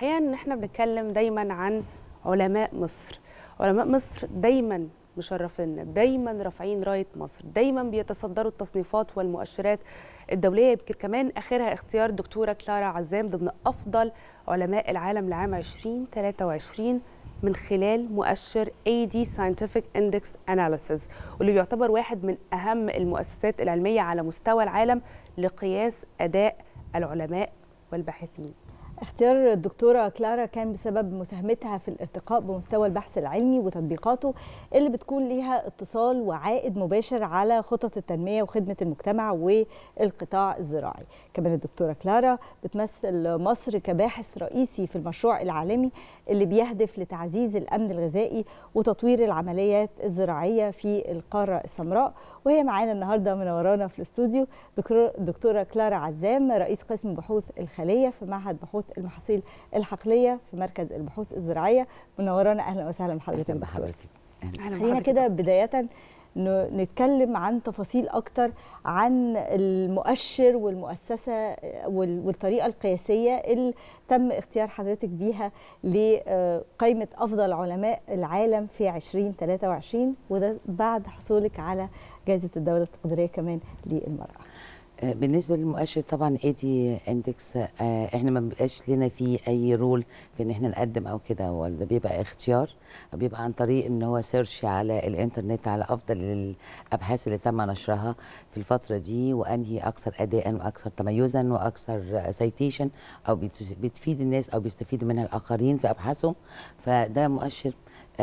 الحقيقه ان احنا بنتكلم دايما عن علماء مصر علماء مصر دايما مشرفينا دايما رافعين رايه مصر دايما بيتصدروا التصنيفات والمؤشرات الدوليه يمكن كمان اخرها اختيار دكتوره كلارا عزام ضمن افضل علماء العالم لعام 2023 من خلال مؤشر AD Scientific Index Analysis واللي بيعتبر واحد من أهم المؤسسات العلمية على مستوى العالم لقياس أداء العلماء والباحثين اختيار الدكتورة كلارا كان بسبب مساهمتها في الارتقاء بمستوى البحث العلمي وتطبيقاته اللي بتكون ليها اتصال وعائد مباشر على خطط التنمية وخدمة المجتمع والقطاع الزراعي كمان الدكتورة كلارا بتمثل مصر كباحث رئيسي في المشروع العالمي اللي بيهدف لتعزيز الأمن الغذائي وتطوير العمليات الزراعية في القارة السمراء وهي معانا النهارده منورانا في الاستوديو دكتوره كلارا عزام رئيس قسم بحوث الخليه في معهد بحوث المحاصيل الحقليه في مركز البحوث الزراعيه منورانا اهلا وسهلا بحضرتك اهلا بحضرتك خلينا كده بدايه نتكلم عن تفاصيل اكتر عن المؤشر والمؤسسه والطريقه القياسيه اللي تم اختيار حضرتك بيها لقائمه افضل علماء العالم في 2023 وده بعد حصولك على جائزه الدوله التقديريه كمان للمراه. بالنسبه للمؤشر طبعا ايدي اندكس آه، احنا ما بيبقاش لنا فيه اي رول في ان احنا نقدم او كده هو ده بيبقى اختيار بيبقى عن طريق ان هو سيرش على الانترنت على افضل الابحاث اللي تم نشرها في الفتره دي وانهي اكثر اداء واكثر تميزا واكثر سيتيشن او بتفيد الناس او بيستفيد منها الاخرين في ابحاثهم فده مؤشر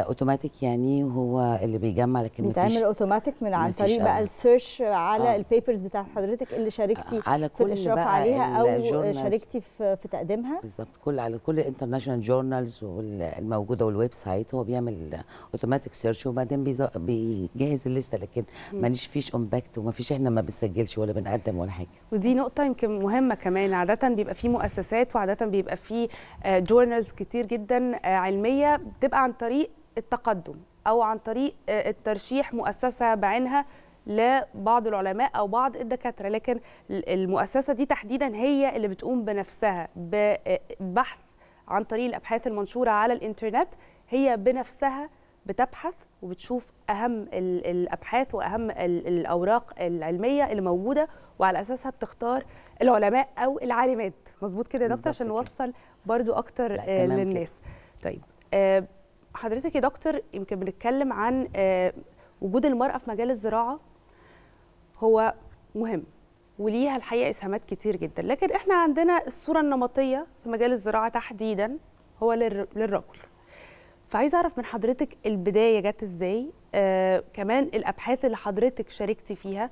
اوتوماتيك آه، يعني هو اللي بيجمع لكن بيتعمل اوتوماتيك من عن طريق بقى السيرش على آه. البيبرز بتاعت حضرتك اللي شاركتي آه، على كل في الاشراف عليها او آه، شاركتي في, في تقديمها بالظبط كل على كل الانترناشونال جورنالز الموجوده والويب سايت هو بيعمل اوتوماتيك سيرش وبعدين بيجهز الليسته لكن ماليش فيش امباكت وما فيش احنا ما بنسجلش ولا بنقدم ولا حاجه ودي نقطه يمكن مهمه كمان عاده بيبقى في مؤسسات وعاده بيبقى في جورنالز كتير جدا علميه بتبقى عن طريق التقدم او عن طريق آه، الترشيح مؤسسه بعينها لبعض العلماء او بعض الدكاتره لكن المؤسسه دي تحديدا هي اللي بتقوم بنفسها ببحث آه، عن طريق الابحاث المنشوره على الانترنت هي بنفسها بتبحث وبتشوف اهم الابحاث واهم الاوراق العلميه اللي موجوده وعلى اساسها بتختار العلماء او العالمات مظبوط كده يا دكتور عشان نوصل برضو اكتر آه، للناس كده. طيب حضرتك يا دكتور يمكن بنتكلم عن آه، وجود المرأة في مجال الزراعة هو مهم وليها الحقيقة إسهامات كتير جدا لكن إحنا عندنا الصورة النمطية في مجال الزراعة تحديدا هو للرجل فعايز أعرف من حضرتك البداية جت إزاي آه كمان الأبحاث اللي حضرتك شاركتي فيها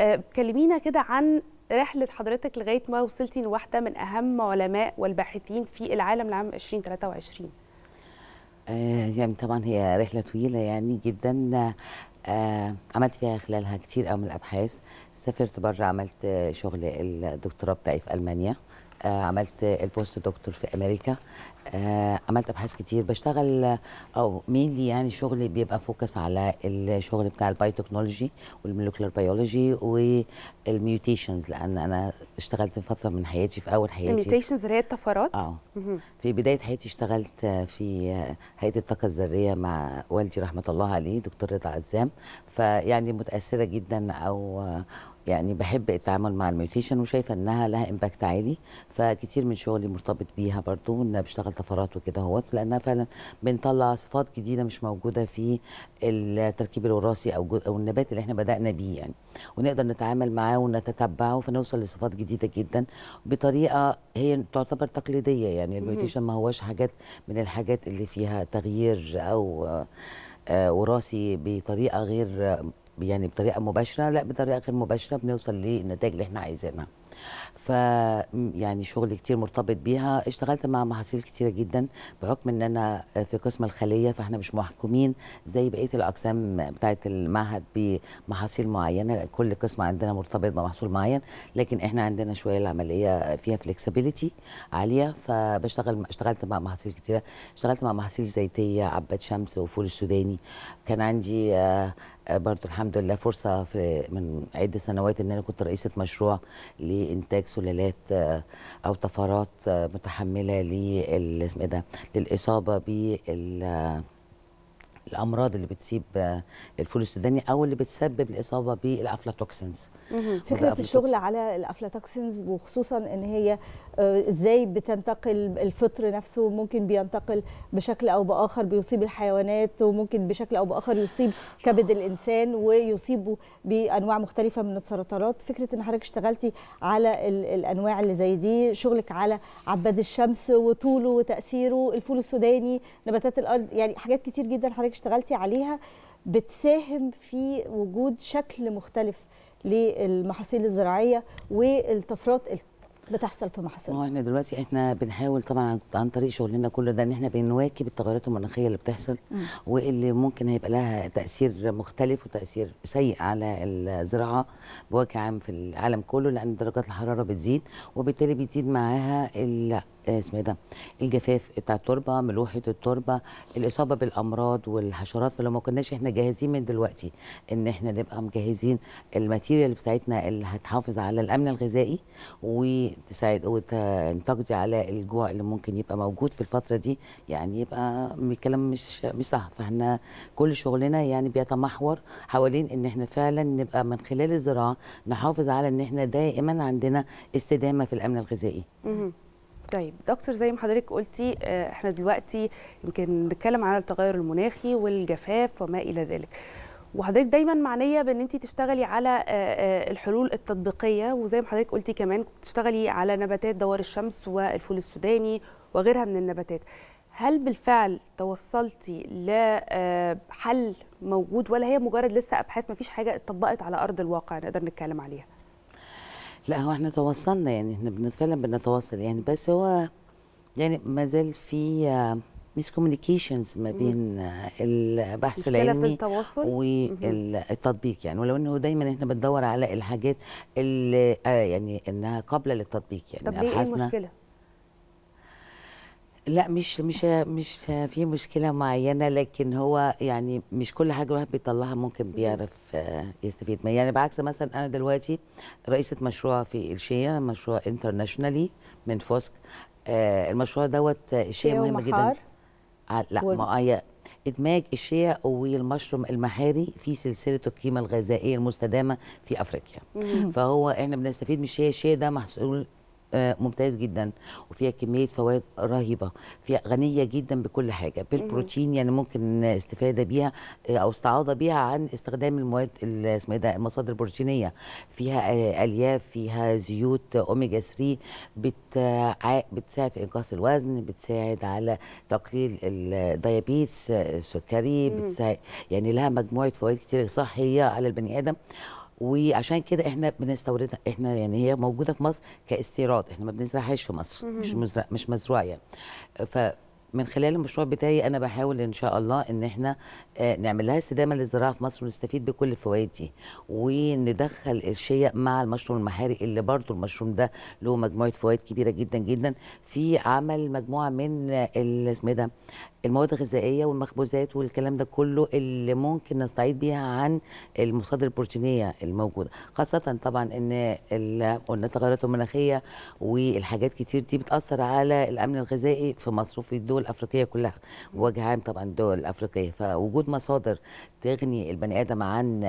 آه كلمينا كده عن رحلة حضرتك لغاية ما وصلتي لواحدة من أهم علماء والباحثين في العالم لعام 2023 آه، يعني طبعا هي رحله طويله يعني جدا آه عملت فيها خلالها كتير قوي من الابحاث سافرت بره عملت شغل الدكتوراه بتاعي في المانيا آه، عملت البوست دكتور في امريكا آه، عملت ابحاث كتير بشتغل آه، او مينلي يعني شغلي بيبقى فوكس على الشغل بتاع البايوتكنولوجي والمولكيولر بيولوجي والميوتيشنز لان انا اشتغلت فتره من حياتي في اول حياتي الميوتيشنز اللي هي الطفرات اه في بدايه حياتي اشتغلت في هيئه الطاقه الذريه مع والدي رحمه الله عليه دكتور رضا عزام فيعني متاثره جدا او يعني بحب التعامل مع الميوتيشن وشايفه انها لها امباكت عالي فكتير من شغلي مرتبط بيها برضو ان بشتغل طفرات وكده اهوت لانها فعلا بنطلع صفات جديده مش موجوده في التركيب الوراثي او او النبات اللي احنا بدانا بيه يعني ونقدر نتعامل معاه ونتتبعه فنوصل لصفات جديده جدا بطريقه هي تعتبر تقليديه يعني الميوتيشن ما هواش حاجات من الحاجات اللي فيها تغيير او آه، وراسي بطريقه غير يعني بطريقه مباشره لا بطريقه غير مباشره بنوصل للنتائج اللي احنا عايزينها ف يعني شغل كتير مرتبط بيها اشتغلت مع محاصيل كتيره جدا بحكم ان انا في قسم الخليه فاحنا مش محكومين زي بقيه الاقسام بتاعه المعهد بمحاصيل معينه كل قسم عندنا مرتبط بمحصول معين لكن احنا عندنا شويه العمليه فيها فلكسبيليتي عاليه فبشتغل اشتغلت مع محاصيل كتيره اشتغلت مع محاصيل زيتيه عباد شمس وفول السوداني كان عندي آه، برضو الحمد لله فرصه في من عده سنوات ان انا كنت رئيسه مشروع ل لانتاج سلالات آه، او طفرات آه، متحمله للاسم إيه ده للاصابه بال الامراض اللي بتسيب آه، الفول السوداني او اللي بتسبب الاصابه بالافلاتوكسينز فكره الشغل على الافلاتوكسينز وخصوصا ان هي آه، ازاي بتنتقل الفطر نفسه ممكن بينتقل بشكل او باخر بيصيب الحيوانات وممكن بشكل او باخر يصيب كبد الانسان ويصيبه بانواع مختلفه من السرطانات فكره ان حضرتك اشتغلتي على الانواع اللي زي دي شغلك على عباد الشمس وطوله وتاثيره الفول السوداني نباتات الارض يعني حاجات كتير جدا حضرتك حضرتك اشتغلتي عليها بتساهم في وجود شكل مختلف للمحاصيل الزراعيه والطفرات بتحصل في محاصيل هو احنا دلوقتي احنا بنحاول طبعا عن طريق شغلنا كل ده ان احنا بنواكب التغيرات المناخيه اللي بتحصل م. واللي ممكن هيبقى لها تاثير مختلف وتاثير سيء على الزراعه بوجه عام في العالم كله لان درجات الحراره بتزيد وبالتالي بتزيد معاها آه، اسمه ايه ده الجفاف بتاع التربه ملوحه التربه الاصابه بالامراض والحشرات فلو ما كناش احنا جاهزين من دلوقتي ان احنا نبقى مجهزين الماتيريال بتاعتنا اللي هتحافظ على الامن الغذائي و تساعد وتقضي آه، على الجوع اللي ممكن يبقى موجود في الفتره دي يعني يبقى الكلام مش مش صح فاحنا كل شغلنا يعني بيتمحور حوالين ان احنا فعلا نبقى من خلال الزراعه نحافظ على ان احنا دائما عندنا استدامه في الامن الغذائي. طيب دكتور زي ما حضرتك قلتي آه، احنا دلوقتي يمكن بنتكلم على التغير المناخي والجفاف وما الى ذلك وحضرتك دايما معنيه بان انت تشتغلي على الحلول التطبيقيه وزي ما حضرتك قلتي كمان تشتغلي على نباتات دوار الشمس والفول السوداني وغيرها من النباتات هل بالفعل توصلتي لحل موجود ولا هي مجرد لسه ابحاث ما فيش حاجه اتطبقت على ارض الواقع نقدر نتكلم عليها لا هو احنا توصلنا يعني احنا فعلا بنتواصل يعني بس هو يعني ما زال في ميس كوميونيكيشنز ما بين البحث العلمي والتطبيق يعني ولو انه دايما احنا بندور على الحاجات اللي آه يعني انها قابله للتطبيق يعني طب ايه المشكله؟ لا مش مش مش في مشكله معينه لكن هو يعني مش كل حاجه الواحد بيطلعها ممكن بيعرف آه، يستفيد منها يعني بعكس مثلا انا دلوقتي رئيسه مشروع في الشيا مشروع انترناشونالي من فوسك آه، المشروع دوت شيء مهم جدا آه، لا ما هي آه، ادماج الشيا والمشروم المحاري في سلسله القيمه الغذائيه المستدامه في افريقيا مم. فهو احنا بنستفيد من الشيا الشيا ده محصول آه، ممتاز جدا وفيها كميه فوائد رهيبه فيها غنيه جدا بكل حاجه بالبروتين يعني ممكن استفاده بيها آه، او استعاضه بيها عن استخدام المواد اسمها إيه ده المصادر البروتينيه فيها آه، الياف فيها زيوت اوميجا 3 بتساعد في انقاص الوزن بتساعد على تقليل الديابيتس السكري بتساعد يعني لها مجموعه فوائد كتير صحيه على البني ادم وعشان كده احنا بنستوردها احنا يعني هي موجوده في مصر كاستيراد احنا ما بنزرعهاش في مصر مش مزرع مش مزروعه يعني فمن خلال المشروع بتاعي انا بحاول ان شاء الله ان احنا آه، نعمل لها استدامه للزراعه في مصر ونستفيد بكل الفوائد دي وندخل الشيا مع المشروم المحاري اللي برضو المشروم ده له مجموعه فوائد كبيره جدا جدا في عمل مجموعه من اسمه ايه ده المواد الغذائيه والمخبوزات والكلام ده كله اللي ممكن نستعيد بيها عن المصادر البروتينيه الموجوده خاصه طبعا ان قلنا التغيرات المناخيه والحاجات كتير دي بتاثر على الامن الغذائي في مصر وفي الدول الافريقيه كلها بوجه عام طبعا الدول الافريقيه فوجود مصادر تغني البني ادم عن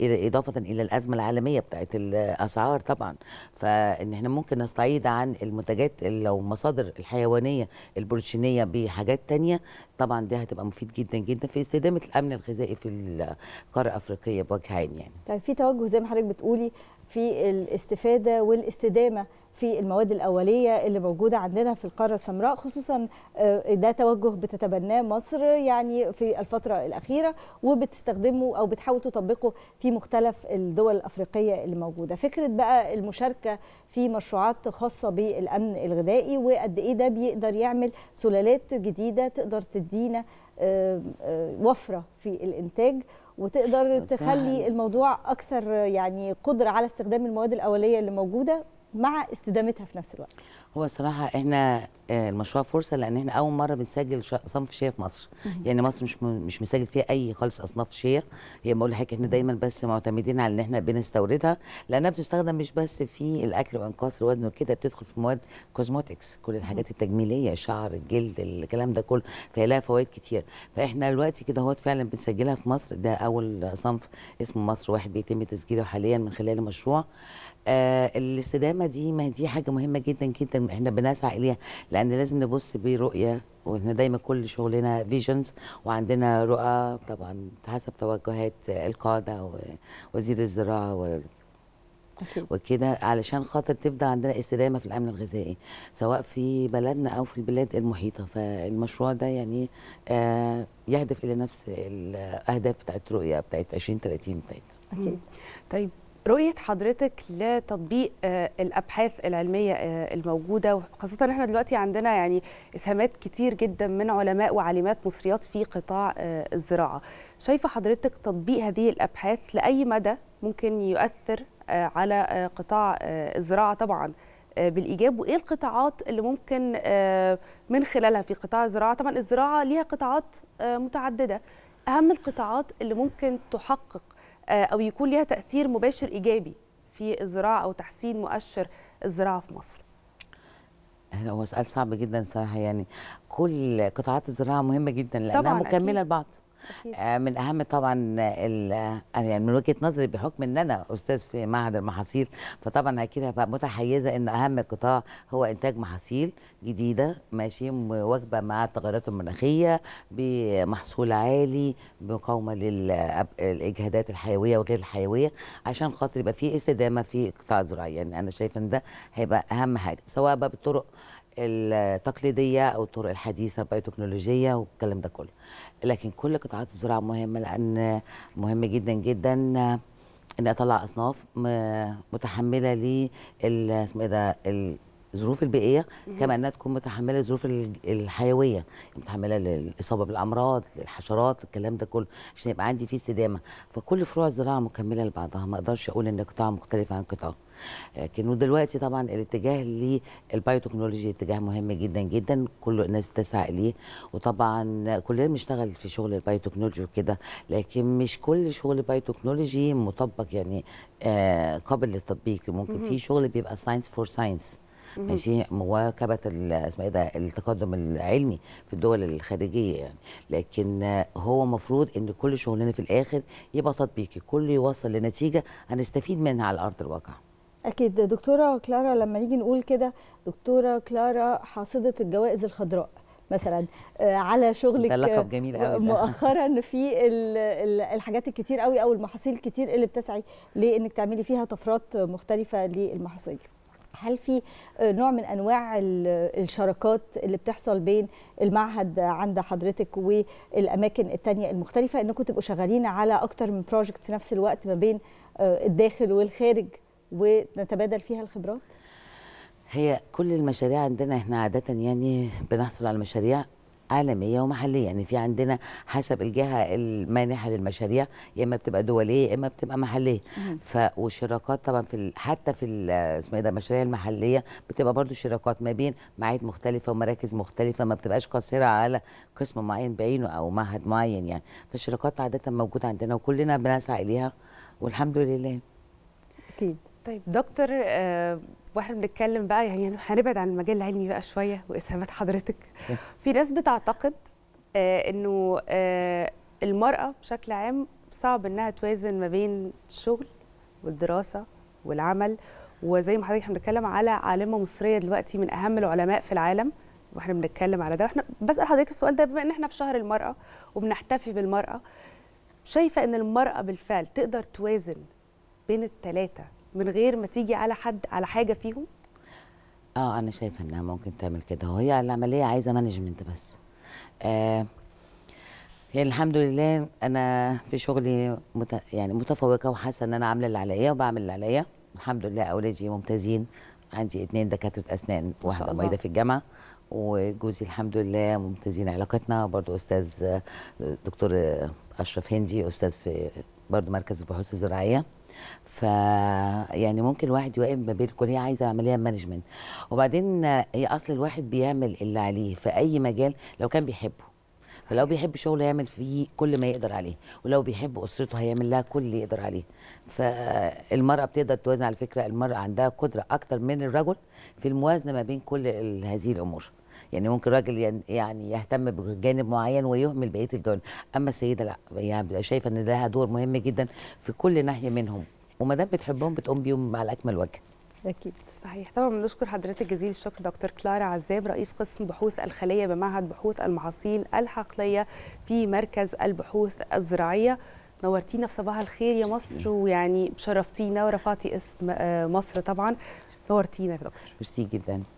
اضافه الى الازمه العالميه بتاعت الاسعار طبعا فان احنا ممكن نستعيد عن المنتجات لو مصادر الحيوانيه البروتينيه بحاجات حاجات تانية طبعا دي هتبقى مفيد جدا جدا في استدامه الامن الغذائي في القاره الافريقيه بوجه عام يعني. طيب في توجه زي ما حضرتك بتقولي في الاستفاده والاستدامه في المواد الأولية اللي موجودة عندنا في القارة السمراء خصوصا آه، ده توجه بتتبناه مصر يعني في الفترة الأخيرة وبتستخدمه أو بتحاول تطبقه في مختلف الدول الأفريقية اللي موجودة فكرة بقى المشاركة في مشروعات خاصة بالأمن الغذائي وقد إيه ده بيقدر يعمل سلالات جديدة تقدر تدينا آه، آه، وفرة في الإنتاج وتقدر تخلي الموضوع اكثر يعني قدره على استخدام المواد الاوليه اللي موجوده مع استدامتها في نفس الوقت هو صراحه احنا آه، المشروع فرصه لان احنا اول مره بنسجل صنف شيا في مصر يعني مصر مش مش مسجل فيها اي خالص اصناف شيا هي بقول لحضرتك احنا دايما بس معتمدين على ان احنا بنستوردها لانها بتستخدم مش بس في الاكل وانقاص الوزن وكده بتدخل في مواد كوزموتكس كل الحاجات التجميليه شعر الجلد الكلام ده كله فهي لها فوائد كتير فاحنا دلوقتي كده هو فعلا بنسجلها في مصر ده اول صنف اسمه مصر واحد بيتم تسجيله حاليا من خلال المشروع آه الاستدامه السلامه دي ما دي حاجه مهمه جدا جدا احنا بنسعى اليها لان لازم نبص برؤيه واحنا دايما كل شغلنا فيجنز وعندنا رؤى طبعا حسب توجهات القاده ووزير الزراعه و وكده علشان خاطر تفضل عندنا استدامه في الامن الغذائي سواء في بلدنا او في البلاد المحيطه فالمشروع ده يعني آه يهدف الى نفس الاهداف بتاعت الرؤيه بتاعت 2030 بتاعتنا. اكيد. طيب رؤية حضرتك لتطبيق آه، الأبحاث العلمية آه، الموجودة وخاصة إحنا دلوقتي عندنا يعني إسهامات كتير جدا من علماء وعالمات مصريات في قطاع آه، الزراعة شايفة حضرتك تطبيق هذه الأبحاث لأي مدى ممكن يؤثر على قطاع الزراعة طبعا بالإيجاب وإيه القطاعات اللي ممكن من خلالها في قطاع الزراعة طبعا الزراعة ليها قطاعات متعددة أهم القطاعات اللي ممكن تحقق آه، او يكون ليها تاثير مباشر ايجابي في الزراعه او تحسين مؤشر الزراعه في مصر هو سؤال صعب جدا صراحه يعني كل قطاعات الزراعه مهمه جدا لانها مكمله لبعض أكيد. آه، من اهم طبعا آه، يعني من وجهه نظري بحكم ان انا استاذ في معهد المحاصيل فطبعا اكيد هبقى متحيزه ان اهم قطاع هو انتاج محاصيل جديده ماشي مواكبه مع التغيرات المناخيه بمحصول عالي مقاومه للاجهادات الحيويه وغير الحيويه عشان خاطر يبقى في استدامه في قطاع الزراعي يعني انا شايفه ان ده هيبقى اهم حاجه سواء بقى بالطرق التقليديه او الطرق الحديثه البيوتكنولوجيه والكلام ده كله لكن كل قطاعات الزراعه مهمه لان مهم جدا جدا ان اطلع اصناف متحمله لي اسمه ايه ده الظروف البيئيه كما انها تكون متحمله الظروف الحيويه متحمله للاصابه بالامراض للحشرات الكلام ده كله عشان يبقى عندي فيه استدامه فكل فروع الزراعه مكمله لبعضها ما اقدرش اقول ان قطاع مختلف عن قطاع لكن ودلوقتي طبعا الاتجاه للبايوتكنولوجي اتجاه مهم جدا جدا كل الناس بتسعى اليه وطبعا كلنا بنشتغل في شغل البايوتكنولوجي وكده لكن مش كل شغل بايوتكنولوجي مطبق يعني آه، قابل للتطبيق ممكن في شغل بيبقى ساينس فور ساينس ماشي مواكبه اسمها ايه ده التقدم العلمي في الدول الخارجيه يعني لكن هو مفروض ان كل شغلنا في الاخر يبقى تطبيقي كله يوصل لنتيجه هنستفيد منها على ارض الواقع اكيد دكتوره كلارا لما نيجي نقول كده دكتوره كلارا حاصده الجوائز الخضراء مثلا آه، على شغلك ده لقب جميل قوي مؤخرا في الحاجات الكتير قوي او المحاصيل الكتير اللي بتسعي لانك تعملي فيها طفرات مختلفه للمحاصيل هل في آه، نوع من انواع الشراكات اللي بتحصل بين المعهد عند حضرتك والاماكن الثانيه المختلفه انكم تبقوا شغالين على اكتر من بروجكت في نفس الوقت ما بين آه، الداخل والخارج ونتبادل فيها الخبرات هي كل المشاريع عندنا احنا عاده يعني بنحصل على مشاريع عالميه ومحليه يعني في عندنا حسب الجهه المانحه للمشاريع يا اما بتبقى دوليه يا اما بتبقى محليه ف والشراكات طبعا في حتى في اسمها ايه ده المشاريع المحليه بتبقى برضو شراكات ما بين معاهد مختلفه ومراكز مختلفه ما بتبقاش قاصره على قسم معين بعينه او معهد معين يعني فالشراكات عاده موجوده عندنا وكلنا بنسعى اليها والحمد لله اكيد طيب دكتور آه، واحنا بنتكلم بقى يعني هنبعد عن المجال العلمي بقى شويه واسهامات حضرتك في ناس بتعتقد آه انه آه المراه بشكل عام صعب انها توازن ما بين الشغل والدراسه والعمل وزي ما حضرتك بنتكلم على عالمه مصريه دلوقتي من اهم العلماء في العالم واحنا بنتكلم على ده واحنا بسال حضرتك السؤال ده بما ان احنا في شهر المراه وبنحتفي بالمراه شايفه ان المراه بالفعل تقدر توازن بين الثلاثه من غير ما تيجي على حد على حاجه فيهم اه انا شايفه انها ممكن تعمل كده وهي العمليه عايزه مانجمنت بس آه يعني الحمد لله انا في شغلي مت... يعني متفوقه وحاسه ان انا عامله اللي عليا وبعمل اللي عليا الحمد لله اولادي ممتازين عندي اتنين دكاتره اسنان واحده معيده في الجامعه وجوزي الحمد لله ممتازين علاقتنا برضو استاذ آه، دكتور آه، اشرف هندي استاذ في برضو مركز البحوث الزراعيه ف يعني ممكن الواحد يوقف ما بين الكليه عايزه عمليه مانجمنت وبعدين هي اصل الواحد بيعمل اللي عليه في اي مجال لو كان بيحبه فلو بيحب شغله يعمل فيه كل ما يقدر عليه ولو بيحب اسرته هيعمل لها كل اللي يقدر عليه فالمراه بتقدر توازن على فكره المراه عندها قدره اكتر من الرجل في الموازنه ما بين كل هذه الامور يعني ممكن راجل يعني يهتم بجانب معين ويهمل بقيه الجوانب اما السيده لا يعني شايفه ان لها دور مهم جدا في كل ناحيه منهم وما دام بتحبهم بتقوم بيهم على اكمل وجه اكيد صحيح طبعا بنشكر حضرتك جزيل الشكر دكتور كلارا عزاب رئيس قسم بحوث الخليه بمعهد بحوث المحاصيل الحقليه في مركز البحوث الزراعيه نورتينا في صباح الخير يا مصر ويعني شرفتينا ورفعتي اسم آه، مصر طبعا نورتينا يا دكتور ميرسي جدا